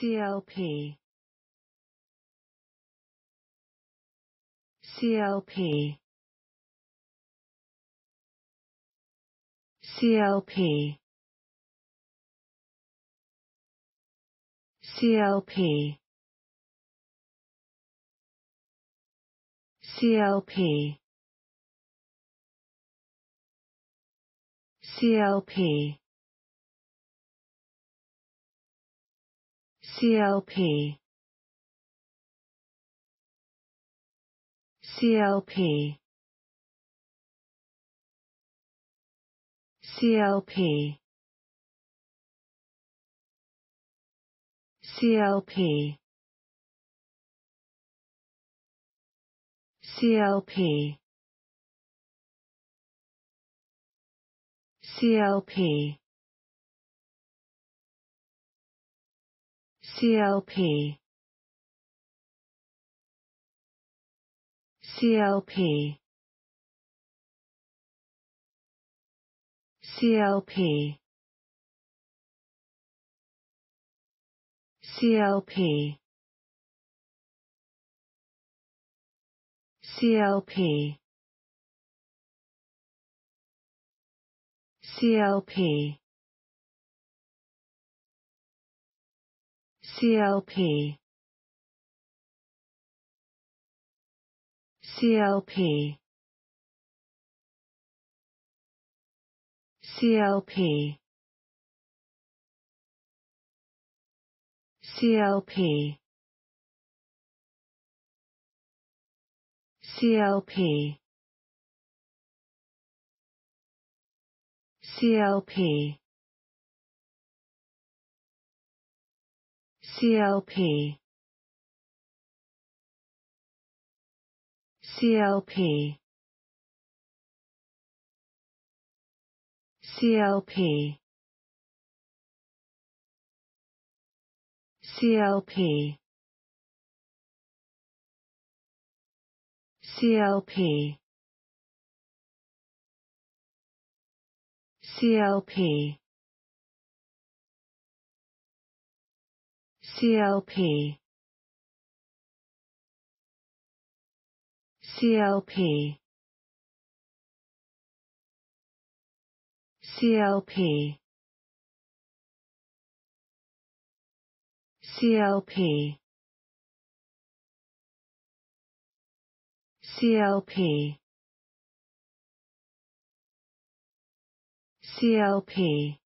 CLP CLP CLP CLP CLP CLP CLP CLP CLP CLP CLP CLP CLP CLP CLP CLP CLP CLP CLP CLP CLP CLP CLP CLP CLP CLP CLP CLP CLP CLP CLP CLP CLP CLP CLP CLP